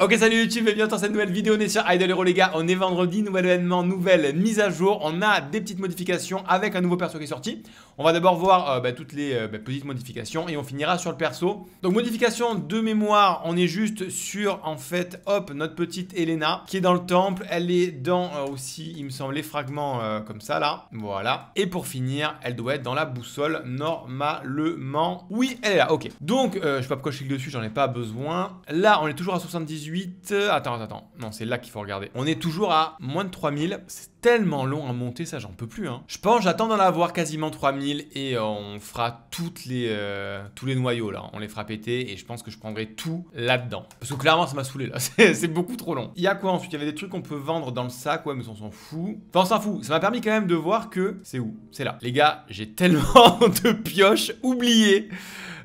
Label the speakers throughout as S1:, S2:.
S1: Ok salut YouTube et bienvenue dans cette nouvelle vidéo, on est sur Idle Hero les gars, on est vendredi, nouvel événement, nouvelle mise à jour, on a des petites modifications avec un nouveau perso qui est sorti. On va d'abord voir euh, bah, toutes les euh, bah, petites modifications et on finira sur le perso. Donc modification de mémoire, on est juste sur en fait, hop, notre petite Elena qui est dans le temple, elle est dans euh, aussi il me semble les fragments comme ça là, voilà. Et pour finir, elle doit être dans la boussole normalement, oui elle est là, ok. Donc je sais pas pourquoi je clique dessus, j'en ai pas besoin. Là on est toujours à 78 18. Euh, attends, attends, Non, c'est là qu'il faut regarder. On est toujours à moins de 3000. C'est tellement long à monter, ça, j'en peux plus. Hein. Je pense, j'attends d'en avoir quasiment 3000 et euh, on fera toutes les, euh, tous les noyaux, là. On les fera péter et je pense que je prendrai tout là-dedans. Parce que clairement, ça m'a saoulé, là. c'est beaucoup trop long. Il y a quoi ensuite Il y avait des trucs qu'on peut vendre dans le sac. Ouais, mais on s'en fout. Enfin, on s'en fout. Ça m'a permis quand même de voir que... C'est où C'est là. Les gars, j'ai tellement de pioches oubliées.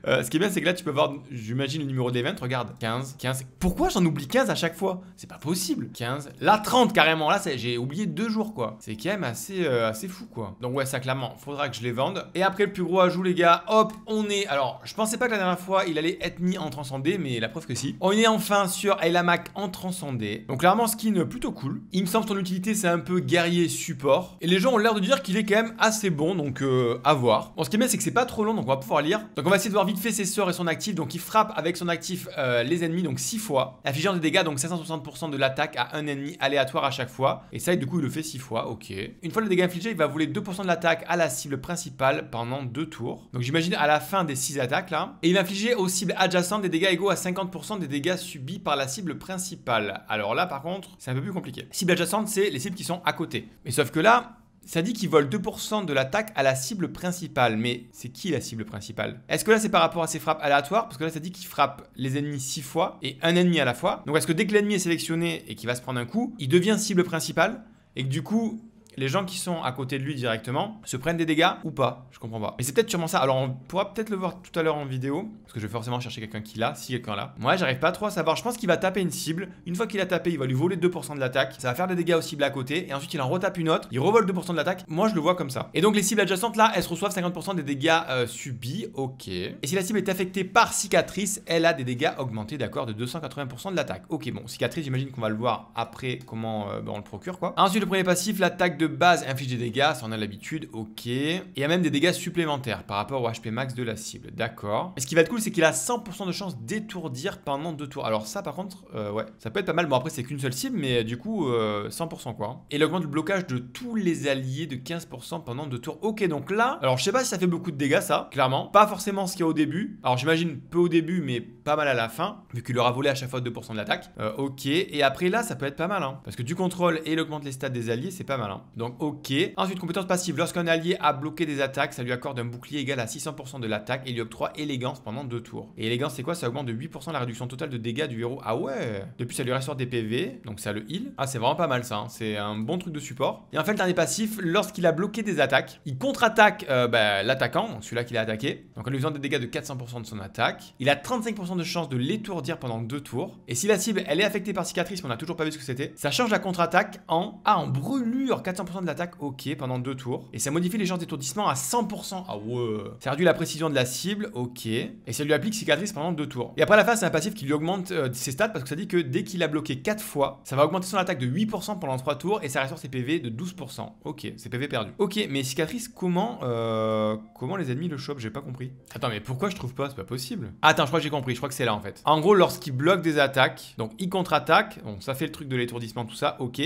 S1: Euh, ce qui est bien, c'est que là, tu peux voir, j'imagine, le numéro d'event. Regarde, 15, 15. Pourquoi j'en oublie 15 à chaque fois C'est pas possible. 15. Là, 30 carrément. Là, j'ai oublié deux jours, quoi. C'est quand même assez, euh, assez fou, quoi. Donc, ouais, ça, clairement, faudra que je les vende. Et après, le plus gros ajout, les gars, hop, on est. Alors, je pensais pas que la dernière fois, il allait être mis en transcendé, mais la preuve que si. On est enfin sur Elamac en transcendé. Donc, clairement, skin plutôt cool. Il me semble que son utilité, c'est un peu guerrier support. Et les gens ont l'air de dire qu'il est quand même assez bon, donc euh, à voir. Bon, ce qui est bien, c'est que c'est pas trop long, donc on va pouvoir lire. Donc, on va essayer de voir vite fait ses sorts et son actif, donc il frappe avec son actif euh, les ennemis donc 6 fois, infligeant des dégâts donc 560% de l'attaque à un ennemi aléatoire à chaque fois. Et ça, du coup, il le fait 6 fois, ok. Une fois le dégât infligé, il va voler 2% de l'attaque à la cible principale pendant 2 tours. Donc j'imagine à la fin des 6 attaques là. Et il va infliger aux cibles adjacentes des dégâts égaux à 50% des dégâts subis par la cible principale. Alors là, par contre, c'est un peu plus compliqué. Cible adjacente, c'est les cibles qui sont à côté. Mais sauf que là, ça dit qu'il vole 2% de l'attaque à la cible principale. Mais c'est qui la cible principale Est-ce que là c'est par rapport à ses frappes aléatoires Parce que là ça dit qu'il frappe les ennemis 6 fois et un ennemi à la fois. Donc est-ce que dès que l'ennemi est sélectionné et qu'il va se prendre un coup, il devient cible principale et que du coup, les gens qui sont à côté de lui directement se prennent des dégâts ou pas Je comprends pas. Mais c'est peut-être sûrement ça. Alors on pourra peut-être le voir tout à l'heure en vidéo, parce que je vais forcément chercher quelqu'un qui l'a, si quelqu'un l'a. Moi j'arrive pas trop à savoir, je pense qu'il va taper une cible, une fois qu'il a tapé, il va lui voler 2% de l'attaque, ça va faire des dégâts aux cibles à côté, et ensuite il en retape une autre, il revole 2% de l'attaque, moi je le vois comme ça. Et donc les cibles adjacentes là, elles reçoivent 50% des dégâts euh, subis, ok. Et si la cible est affectée par cicatrice, elle a des dégâts augmentés d'accord de 280% de l'attaque. Ok bon, cicatrice j'imagine qu'on va le voir après comment euh, ben, on le procure quoi. Ensuite le premier passif, l'attaque de base inflige des dégâts, ça on a l'habitude, ok. il y a même des dégâts supplémentaires par rapport au HP max de la cible, d'accord. Et ce qui va être cool, c'est qu'il a 100% de chance d'étourdir pendant deux tours. Alors ça par contre, euh, ouais, ça peut être pas mal. Bon après c'est qu'une seule cible, mais euh, du coup, 100% euh, quoi. Et il augmente le blocage de tous les alliés de 15% pendant deux tours. Ok, donc là, alors je sais pas si ça fait beaucoup de dégâts ça, clairement. Pas forcément ce qu'il y a au début. Alors j'imagine peu au début, mais pas mal à la fin, vu qu'il leur a volé à chaque fois 2% de l'attaque. ok, et après là, ça peut être pas mal, hein. parce que du contrôle et il augmente les stats des alliés, c'est pas mal. Hein. Donc ok. Ensuite, compétence passive. Lorsqu'un allié a bloqué des attaques, ça lui accorde un bouclier égal à 600% de l'attaque et lui octroie élégance pendant deux tours. Et élégance, c'est quoi Ça augmente de 8% la réduction totale de dégâts du héros. Ah ouais Depuis, ça lui ressort des PV, donc ça le heal. Ah, c'est vraiment pas mal ça. Hein. C'est un bon truc de support. Et en fait, le dernier passif, lorsqu'il a bloqué des attaques, il contre-attaque euh, bah, l'attaquant, celui-là qu'il a attaqué. Donc en lui faisant des dégâts de 400% de son attaque. Il a 35% de chance de l'étourdir pendant deux tours. Et si la cible, elle est affectée par cicatrice, on n'a toujours pas vu ce que c'était, ça change la contre-attaque en. Ah, en brûlure 400% de l'attaque OK pendant deux tours. Et ça modifie les gens d'étourdissement à 100%. Ah ouais. Ça réduit la précision de la cible, OK. Et ça lui applique cicatrice pendant deux tours. Et après la phase, c'est un passif qui lui augmente euh, ses stats parce que ça dit que dès qu'il a bloqué quatre fois, ça va augmenter son attaque de 8% pendant trois tours et ça restaure ses PV de 12%. OK, ses PV perdus. OK, mais cicatrice, comment euh, comment les ennemis le chopent J'ai pas compris. Attends, mais pourquoi je trouve pas C'est pas possible. Attends, je crois que j'ai compris. Je crois que c'est là en fait. En gros, lorsqu'il bloque des attaques, donc il contre-attaque, bon, ça fait le truc de l'étourdissement, tout ça, OK.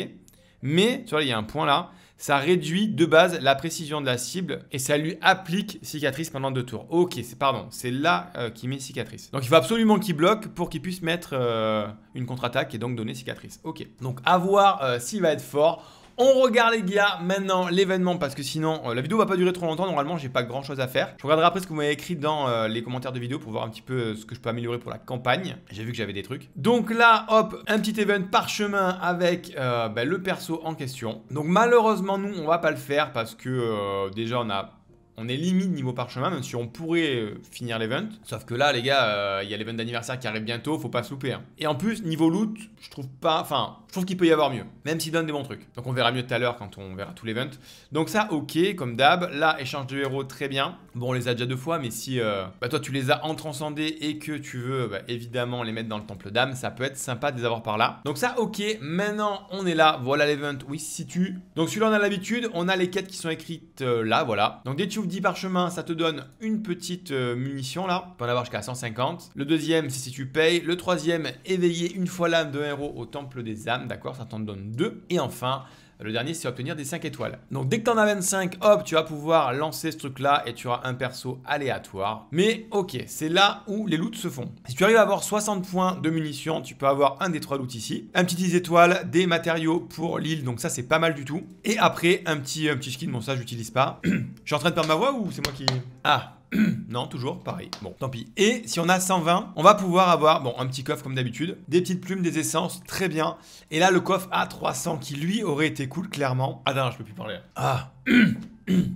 S1: Mais, tu vois, il y a un point là, ça réduit de base la précision de la cible et ça lui applique cicatrice pendant deux tours. Ok, c'est pardon, c'est là qui euh, qu'il met cicatrice. Donc il faut absolument qu'il bloque pour qu'il puisse mettre euh, une contre-attaque et donc donner cicatrice. Ok, donc à voir euh, s'il va être fort. On regarde les gars maintenant l'événement parce que sinon euh, la vidéo va pas durer trop longtemps. Normalement j'ai pas grand chose à faire. Je regarderai après ce que vous m'avez écrit dans euh, les commentaires de vidéo pour voir un petit peu euh, ce que je peux améliorer pour la campagne. J'ai vu que j'avais des trucs. Donc là hop un petit event parchemin avec bah, le perso en question. Donc malheureusement nous on va pas le faire parce que déjà on a on est limite niveau parchemin, même si on pourrait euh, finir l'event. Sauf que là, les gars, il euh, y a l'event d'anniversaire qui arrive bientôt, faut pas se louper. Hein. Et en plus, niveau loot, je trouve pas. Enfin, je trouve qu'il peut y avoir mieux, même s'il donne des bons trucs. Donc on verra mieux tout à l'heure quand on verra tout l'event. Donc ça, ok, comme d'hab. Là, échange de héros, très bien. Bon, on les a déjà deux fois, mais si euh, bah, toi tu les as en transcendé et que tu veux bah, évidemment les mettre dans le temple d'âme, ça peut être sympa de les avoir par là. Donc ça, ok. Maintenant, on est là. Voilà l'event Oui si tu Donc celui-là, on a l'habitude. On a les quêtes qui sont écrites là, voilà. Donc dès que tu 10 parchemins, ça te donne une petite euh, munition là. Tu peux en avoir jusqu'à 150. Le deuxième, c'est si tu payes. Le troisième, éveiller une fois l'âme de héros au temple des âmes. D'accord, ça t'en donne deux. Et enfin, le dernier, c'est obtenir des 5 étoiles. Donc dès que t'en as 25, hop, tu vas pouvoir lancer ce truc-là et tu auras un perso aléatoire. Mais ok, c'est là où les loots se font. Si tu arrives à avoir 60 points de munition, tu peux avoir un des trois loots ici. Un petit 10 étoiles, des matériaux pour l'île, donc ça c'est pas mal du tout. Et après, un petit, un petit skin, bon ça j'utilise pas. Je suis en train de perdre ma voix ou c'est moi qui... Ah non, toujours, pareil. Bon, tant pis. Et si on a 120, on va pouvoir avoir, bon, un petit coffre comme d'habitude, des petites plumes, des essences, très bien. Et là, le coffre A300 qui, lui, aurait été cool, clairement. Ah non, je peux plus parler. Ah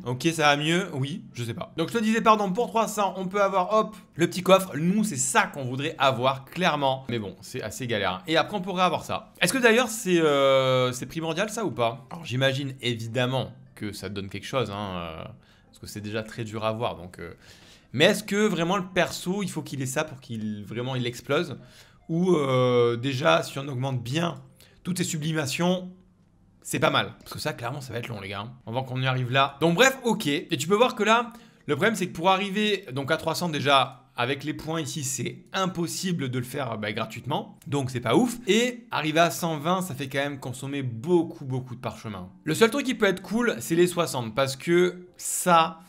S1: Ok, ça va mieux Oui, je sais pas. Donc je te disais, pardon, pour 300, on peut avoir, hop, le petit coffre. Nous, c'est ça qu'on voudrait avoir, clairement. Mais bon, c'est assez galère. Et après, on pourrait avoir ça. Est-ce que d'ailleurs, c'est euh, primordial, ça, ou pas Alors, j'imagine, évidemment, que ça donne quelque chose, hein, euh, parce que c'est déjà très dur à voir. Donc, euh. mais est-ce que vraiment le perso, il faut qu'il ait ça pour qu'il vraiment il explose Ou euh, déjà, si on augmente bien toutes ces sublimations, c'est pas mal. Parce que ça, clairement, ça va être long, les gars. Avant hein. qu'on y arrive là. Donc bref, ok. Et tu peux voir que là, le problème, c'est que pour arriver donc à 300 déjà, avec les points ici, c'est impossible de le faire bah, gratuitement, donc c'est pas ouf. Et arriver à 120, ça fait quand même consommer beaucoup, beaucoup de parchemin. Le seul truc qui peut être cool, c'est les 60, parce que ça,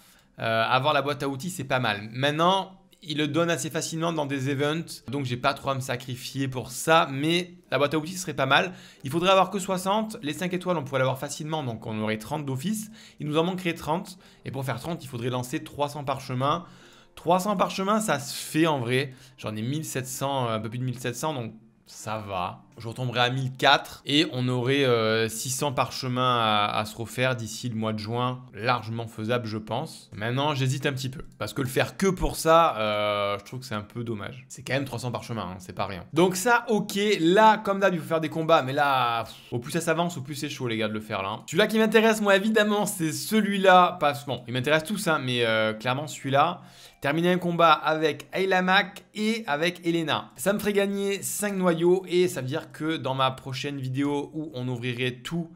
S1: euh, avoir la boîte à outils, c'est pas mal. Maintenant, il le donne assez facilement dans des events, donc j'ai pas trop à me sacrifier pour ça, mais la boîte à outils serait pas mal. Il faudrait avoir que 60, les 5 étoiles on pourrait l'avoir facilement, donc on aurait 30 d'office, il nous en manquerait 30, et pour faire 30 il faudrait lancer 300 parchemins, 300 parchemins, ça se fait en vrai. J'en ai 1700, euh, un peu plus de 1700, donc ça va je retomberai à 1004 et on aurait 600 euh, parchemins à, à se refaire d'ici le mois de juin. Largement faisable, je pense. Maintenant, j'hésite un petit peu parce que le faire que pour ça, euh, je trouve que c'est un peu dommage. C'est quand même 300 parchemins, hein, c'est pas rien. Donc ça, ok. Là, comme d'hab, il faut faire des combats, mais là, au plus ça s'avance, au plus c'est chaud, les gars, de le faire là. Hein. Celui-là qui m'intéresse, moi, évidemment, c'est celui-là. Pas bon, il m'intéresse tous, hein, mais euh, clairement celui-là. Terminer un combat avec Aylamak et avec Elena. Ça me ferait gagner 5 noyaux et ça veut dire que dans ma prochaine vidéo où on ouvrirait tout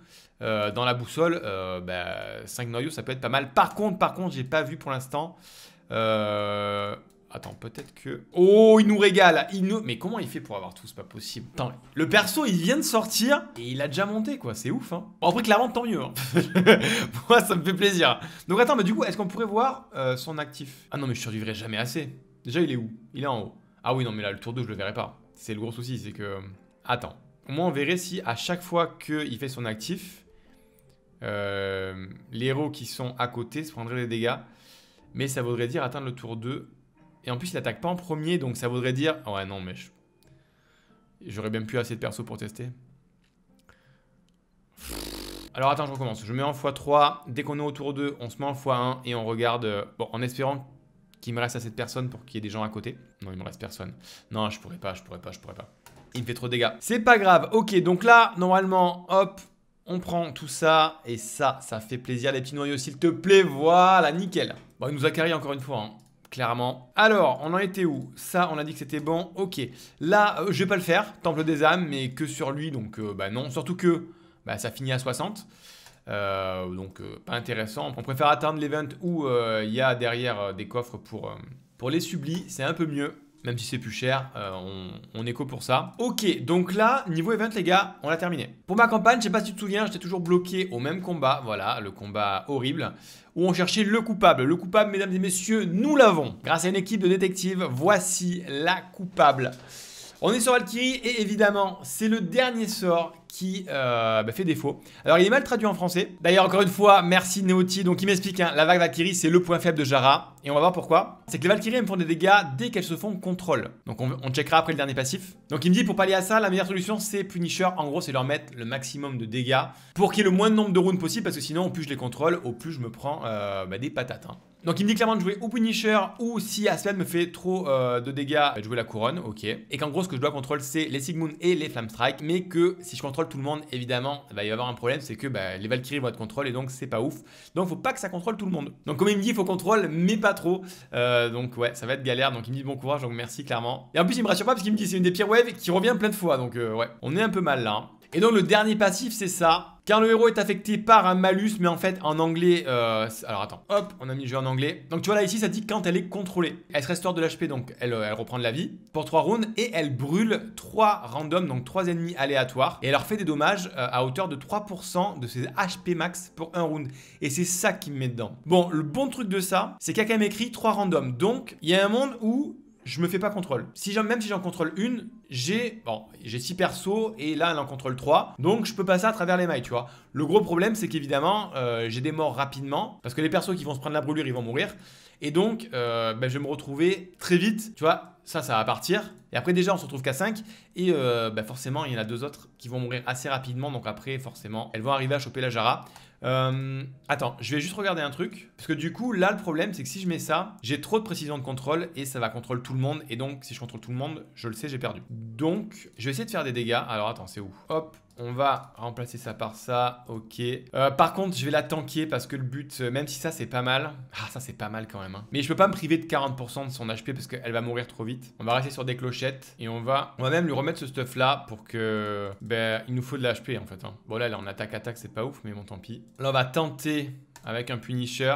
S1: euh, dans la boussole, 5 euh, bah, noyaux, ça peut être pas mal. Par contre, par contre, j'ai pas vu pour l'instant. Euh, attends, peut-être que... Oh, il nous régale il nous... Mais comment il fait pour avoir tout C'est pas possible. le perso, il vient de sortir et il a déjà monté, quoi. C'est ouf, hein. que la vente tant mieux. Hein. Moi, ça me fait plaisir. Donc, attends, mais du coup, est-ce qu'on pourrait voir son actif Ah non, mais je survivrai jamais assez. Déjà, il est où Il est en haut. Ah oui, non, mais là, le tour 2, je le verrai pas. C'est le gros souci, c'est que... Attends. Au moins, on verrait si à chaque fois qu'il fait son actif, euh, les héros qui sont à côté se prendraient des dégâts. Mais ça voudrait dire atteindre le tour 2. Et en plus, il attaque pas en premier, donc ça voudrait dire... Ah ouais, non, mais j'aurais même bien plus assez de perso pour tester. Alors attends, je recommence. Je mets en x3. Dès qu'on est au tour 2, on se met en x1 et on regarde... Euh, bon, en espérant qu'il me reste assez de personnes pour qu'il y ait des gens à côté. Non, il me reste personne. Non, je pourrais pas, je pourrais pas, je pourrais pas. Il fait trop de dégâts. C'est pas grave. Ok, donc là, normalement, hop, on prend tout ça et ça, ça fait plaisir les petits noyaux s'il te plaît, voilà, nickel. Bon, il nous a carré encore une fois, hein. clairement. Alors, on en était où Ça, on a dit que c'était bon, ok. Là, euh, je vais pas le faire, Temple des âmes, mais que sur lui, donc euh, bah non. Surtout que bah, ça finit à 60, euh, donc pas intéressant. On préfère atteindre l'event où il y a derrière des coffres pour, pour les sublis, c'est un peu mieux. Même si c'est plus cher, euh, on, on écho pour ça. Ok, donc là, niveau event, les gars, on l'a terminé. Pour ma campagne, je sais pas si tu te souviens, j'étais toujours bloqué au même combat. Voilà, le combat horrible où on cherchait le coupable. Le coupable, mesdames et messieurs, nous l'avons. Grâce à une équipe de détectives, voici la coupable. On est sur Valkyrie et évidemment, c'est le dernier sort qui euh, bah, fait défaut. Alors il est mal traduit en français. D'ailleurs encore une fois, merci Neoti. Donc il m'explique, hein, la vague Valkyrie c'est le point faible de Jara. Et on va voir pourquoi. C'est que les Valkyries elles me font des dégâts dès qu'elles se font contrôle. Donc on, checkera après le dernier passif. Donc il me dit pour pallier à ça, la meilleure solution c'est Punisher. En gros c'est leur mettre le maximum de dégâts pour qu'il y ait le moins de nombre de rounds possible parce que sinon au plus je les contrôle, au plus je me prends euh, bah, des patates. Hein. Donc il me dit clairement de jouer ou Punisher ou si Aspen me fait trop euh, de dégâts, de jouer la couronne, ok. Et qu'en gros ce que je dois contrôler c'est les Sigmund et les Flame Strike, mais que si je contrôle tout le monde, évidemment, bah, il va y avoir un problème, c'est que bah, les Valkyries vont être contrôlées, et donc c'est pas ouf. Donc faut pas que ça contrôle tout le monde. Donc comme il me dit, il faut contrôler, mais pas trop. Euh, donc ouais, ça va être galère. Donc il me dit bon courage, donc merci clairement. Et en plus il me rassure pas parce qu'il me dit c'est une des pires waves qui revient plein de fois. Donc euh, ouais, on est un peu mal là. Hein. Et donc le dernier passif c'est ça, car le héros est affecté par un malus, mais en fait en anglais... Euh, alors attends, hop, on a mis le jeu en anglais. Donc tu vois là ici, ça dit quand elle est contrôlée. Elle se restaure de l'HP, donc euh, elle, reprend de la vie pour 3 rounds et elle brûle 3 randoms, donc 3 ennemis aléatoires. Et elle leur fait des dommages euh, à hauteur de 3% de ses HP max pour un round. Et c'est ça qui me met dedans. Bon, le bon truc de ça, c'est qu'il y a quand même écrit 3 randoms. Donc il y a un monde où je me fais pas contrôle. Si même si j'en contrôle une, j'ai bon, j'ai 6 persos et là elle en contrôle 3. Donc je peux passer à travers les mailles, tu vois. Le gros problème c'est qu'évidemment euh, j'ai des morts rapidement parce que les persos qui vont se prendre la brûlure, ils vont mourir. Et donc euh, ben, je vais me retrouver très vite, tu vois, ça ça va partir. Et après déjà on se retrouve qu'à 5 et euh, ben, forcément il y en a deux autres qui vont mourir assez rapidement donc après forcément elles vont arriver à choper la Jara. Euh, attends, je vais juste regarder un truc. Parce que du coup, là, le problème, c'est que si je mets ça, j'ai trop de précision de contrôle et ça va contrôler tout le monde. Et donc, si je contrôle tout le monde, je le sais, j'ai perdu. Donc, je vais essayer de faire des dégâts. Alors, attends, c'est où Hop, on va remplacer ça par ça. Ok. Euh, par contre, je vais la tanker parce que le but, euh, même si ça c'est pas mal. Ah, ça c'est pas mal quand même. Hein. Mais je peux pas me priver de 40% de son HP parce qu'elle va mourir trop vite. On va rester sur des clochettes et on va, même lui remettre ce stuff là pour que. Ben, il nous faut de l'HP en fait. Hein. Bon, là, est en attaque-attaque, c'est pas ouf, mais bon, tant pis. Là, on va tenter avec un punisher.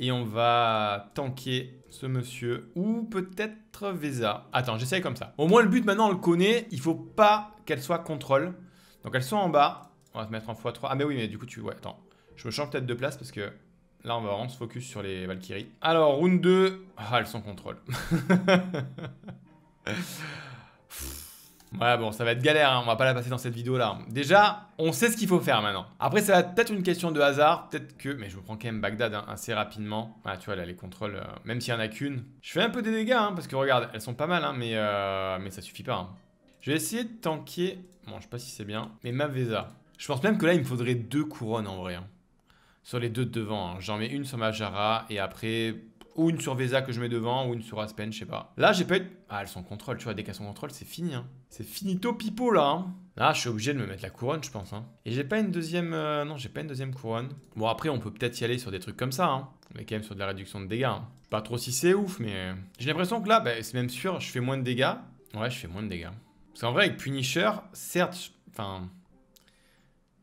S1: Et on va tanker ce monsieur. Ou peut-être Vesa. Attends, j'essaye comme ça. Au moins, le but maintenant, on le connaît. Il faut pas qu'elle soit contrôle. Donc elles sont en bas. On va se mettre en x3. Ah mais oui, mais du coup tu... Ouais, attends. Je me change peut-être de place parce que là, on va vraiment se focus sur les Valkyries. Alors, round 2. Ah, elles sont contrôle. Ouais, bon, ça va être galère, hein. on va pas la passer dans cette vidéo-là. Déjà, on sait ce qu'il faut faire maintenant. Après, ça va peut-être une question de hasard, peut-être que... Mais je me prends quand même Bagdad hein, assez rapidement. Ah, tu vois, là, les contrôles, euh, même s'il y en a qu'une. Je fais un peu des dégâts, hein, parce que regarde, elles sont pas mal, mais, euh, mais ça suffit pas. Je vais essayer de tanker. Bon, je sais pas si c'est bien. Mais ma Visa. Je pense même que là, il me faudrait deux couronnes en vrai. Hein. Sur les deux de devant. Hein. J'en mets une sur ma Jara. et après. Ou une sur Vesa que je mets devant, ou une sur Aspen, je sais pas. Là, j'ai pas eu. Ah, elles sont contrôle, tu vois. Dès qu'elles sont contrôle, c'est fini. Hein. C'est finito pipo là. Là, je suis obligé de me mettre la couronne, je pense. Et j'ai pas une deuxième. Euh, non, j'ai pas une deuxième couronne. Bon, après, on peut peut-être y aller sur des trucs comme ça. Hein. On quand même sur de la réduction de dégâts. Pas trop si c'est ouf, mais. Euh, j'ai l'impression que là, bah, c'est même sûr, je fais moins de dégâts. Ouais, je fais moins de dégâts. Parce qu'en vrai, avec Punisher, certes, enfin...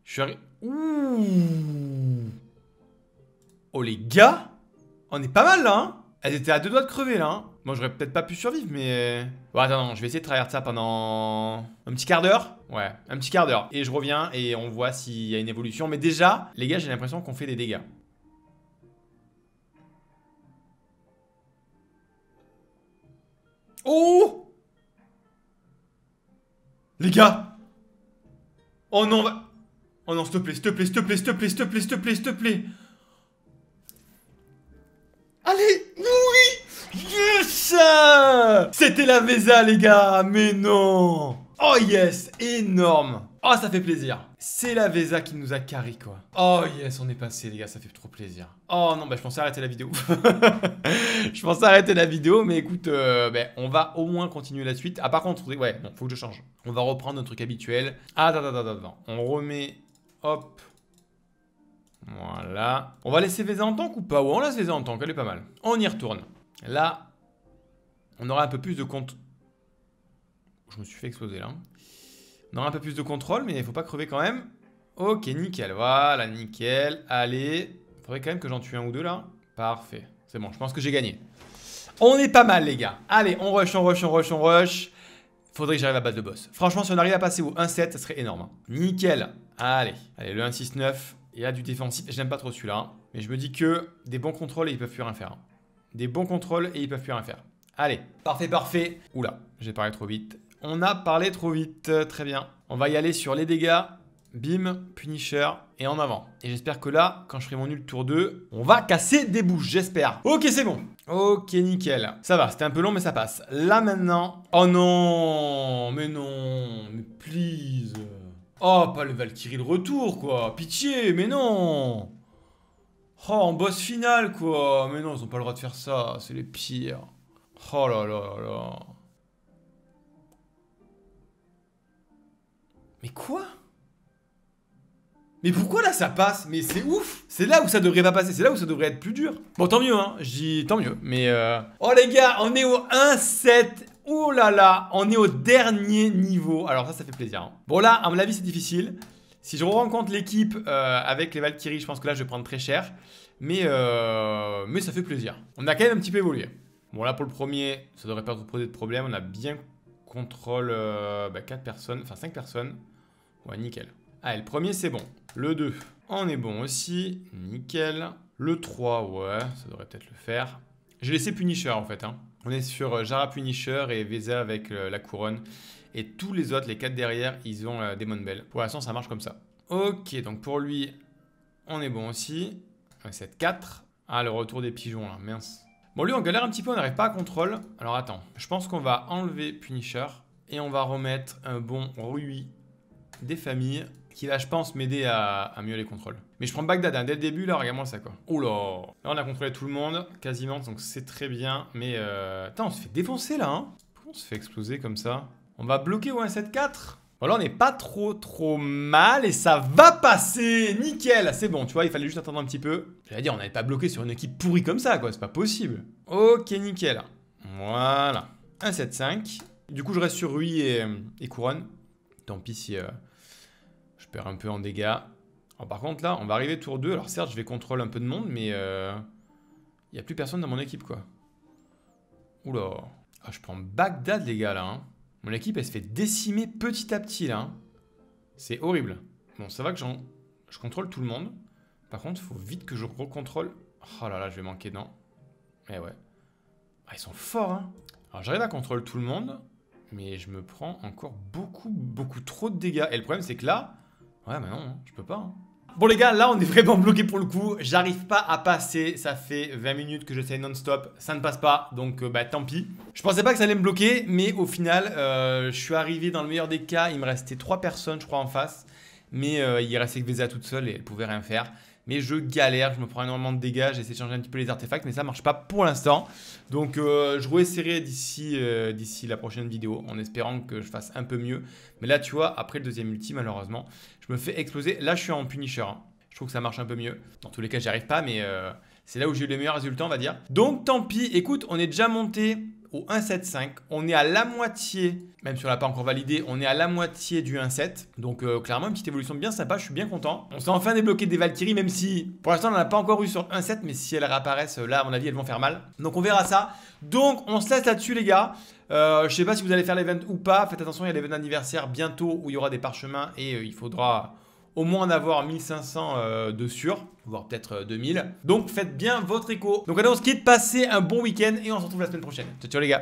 S1: Je suis arrivé... Ouh Oh les gars On est pas mal là, hein Elles étaient à deux doigts de crever là, hein Moi j'aurais peut-être pas pu survivre, mais... Bon euh, attends, je vais essayer de traverser ça pendant... Un petit quart d'heure Ouais, un petit quart d'heure. Et je reviens et on voit s'il y a une évolution. Mais déjà, les gars, j'ai l'impression qu'on fait des dégâts. Oh les gars Oh non, Oh non, s'il te plaît, s'il te plaît, s'il te plaît, s'il te plaît, s'il te plaît, s'il te plaît, s'il te plaît. Allez, oui Yes C'était la Vesa, les gars Mais non Oh yes Énorme Oh, ça fait plaisir C'est la Vesa qui nous a carré, quoi. Oh yes, on est passé, les gars, ça fait trop plaisir. Oh non, bah je pensais arrêter la vidéo. je pensais arrêter la vidéo, mais écoute, euh, bah, on va au moins continuer la suite. Ah, par contre, ouais, bon, faut que je change. On va reprendre notre truc habituel. Ah, attends, attends, attends, on remet... Hop, voilà. On va laisser Vesa en tank ou pas Ouais, on laisse Vesa en tank, elle est pas mal. On y retourne. Là, on aura un peu plus de compte. Je me suis fait exploser là. On un peu plus de contrôle, mais il faut pas crever quand même. Ok, nickel. Voilà, nickel. Allez. Faudrait quand même que j'en tue un ou deux là. Parfait. C'est bon, je pense que j'ai gagné. On est pas mal, les gars. Allez, on rush, on rush, on rush, on rush. Faudrait que j'arrive à base le boss. Franchement, si on arrive à passer au 1-7, ça serait énorme. Hein. Nickel. Allez. Allez, le 1-6-9. Il y a du défensif. J'aime pas trop celui-là. Mais je me dis que des bons contrôles et ils peuvent plus rien faire. Hein. Des bons contrôles et ils peuvent plus rien faire. Allez. Parfait, parfait. Oula, j'ai parlé trop vite on a parlé trop vite. Euh, très bien. On va y aller sur les dégâts. Bim, Punisher et en avant. Et j'espère que là, quand je ferai mon nul tour 2, on va casser des bouches, j'espère. Ok, c'est bon. Ok, nickel. Ça va, c'était un peu long, mais ça passe. Là maintenant... Oh non Mais non Mais please Oh, pas le Valkyrie le retour, quoi Pitié, mais non Oh, en boss final, quoi Mais non, ils ont pas le droit de faire ça, c'est les pires. Oh là là là Mais quoi mais pourquoi là ça passe Mais c'est ouf C'est là où ça devrait pas passer, c'est là où ça devrait être plus dur. Bon tant mieux hein, je dis tant mieux, mais euh, Oh les gars, on est au 1-7 Oh là là, on est au dernier niveau. Alors ça, ça fait plaisir. Hein. Bon là, à mon avis, c'est difficile. Si je rencontre l'équipe euh, avec les Valkyries, je pense que là, je vais prendre très cher. Mais, euh, mais ça fait plaisir. On a quand même un petit peu évolué. Bon là, pour le premier, ça devrait pas vous poser de problème. On a bien contrôle 4 bah, personnes, enfin 5 personnes. Ouais, nickel. Allez, le premier, c'est bon. Le 2, on est bon aussi. Nickel. Le 3, ouais, ça devrait peut-être le faire. J'ai laissé Punisher, en fait. Hein. On est sur euh, Jara Punisher et Vesa avec euh, la couronne. Et tous les autres, les 4 derrière, ils ont euh, Demon Bell. Pour l'instant, ça marche comme ça. Ok, donc pour lui, on est bon aussi. Cette 4 Ah, le retour des pigeons, là, mince. Bon, lui, on galère un petit peu, on n'arrive pas à contrôle. Alors, attends. Je pense qu'on va enlever Punisher. Et on va remettre un bon Rui des familles qui là je pense, m'aider à, mieux les contrôler. Mais je prends Bagdad hein. dès le début, là, regarde-moi ça, quoi. Oula Là, on a contrôlé tout le monde, quasiment, donc c'est très bien. Mais, euh... on se fait défoncer, là, hein. on se fait exploser comme ça On va bloquer au 1-7-4 Voilà, on n'est pas trop, trop mal, et ça va passer Nickel C'est bon, tu vois, il fallait juste attendre un petit peu. J'allais dire, on n'avait pas bloqué sur une équipe pourrie comme ça, quoi, c'est pas possible. Ok, nickel. Voilà. 1-7-5. Du coup, je reste sur Rui et Couronne. Tant pis si euh, je perds un peu en dégâts. par contre, là, on va arriver tour 2. Alors, certes, je vais contrôler un peu de monde, mais il euh, n'y a plus personne dans mon équipe, quoi. Oula. Ah, je prends Bagdad, les gars, là. Hein. Mon équipe, elle se fait décimer petit à petit, là. Hein. C'est horrible. Bon, ça va que je contrôle tout le monde. Par contre, il faut vite que je recontrôle. Oh là là, je vais manquer dedans. Eh ouais. Ah, ils sont forts, hein. Alors, j'arrive à contrôler tout le monde mais je me prends encore beaucoup, beaucoup trop de dégâts. Et le problème, c'est que là, ouais, mais non, hein, je peux pas. Hein. Bon les gars, là on est vraiment bloqué pour le coup, j'arrive pas à passer, ça fait 20 minutes que j'essaie non-stop, ça ne passe pas, donc euh, bah tant pis. Je pensais pas que ça allait me bloquer, mais au final, euh, je suis arrivé dans le meilleur des cas, il me restait 3 personnes je crois en face, mais euh, il restait que Vesa toute seule et elle pouvait rien faire mais je galère, je me prends énormément de dégâts, j'essaie de changer un petit peu les artefacts, mais ça marche pas pour l'instant. Donc euh, je je réessayerai d'ici euh, d'ici la prochaine vidéo, en espérant que je fasse un peu mieux. Mais là, tu vois, après le deuxième ulti, malheureusement, je me fais exploser. Là, je suis en Punisher, hein. je trouve que ça marche un peu mieux. Dans tous les cas, j'y arrive pas, mais euh, c'est là où j'ai eu les meilleurs résultats, on va dire. Donc tant pis, écoute, on est déjà monté au 1,75. On est à la moitié, même si on l'a pas encore validé, on est à la moitié du 1,7. Donc euh, clairement, une petite évolution bien sympa, je suis bien content. On s'est enfin débloqué des Valkyries, même si pour l'instant on n'en a pas encore eu sur 1,7, mais si elles réapparaissent euh, là, à mon avis, elles vont faire mal. Donc on verra ça. Donc on se laisse là-dessus les gars. Je euh, je sais pas si vous allez faire l'event ou pas. Faites attention, il y a l'event anniversaire bientôt où il y aura des parchemins et il faudra au moins en avoir 1500 de sûr, voire peut-être 2000. Euh, Donc faites bien votre écho. Donc allez, on se quitte, passez un bon week-end et on se retrouve la semaine prochaine. Ciao, ciao les gars.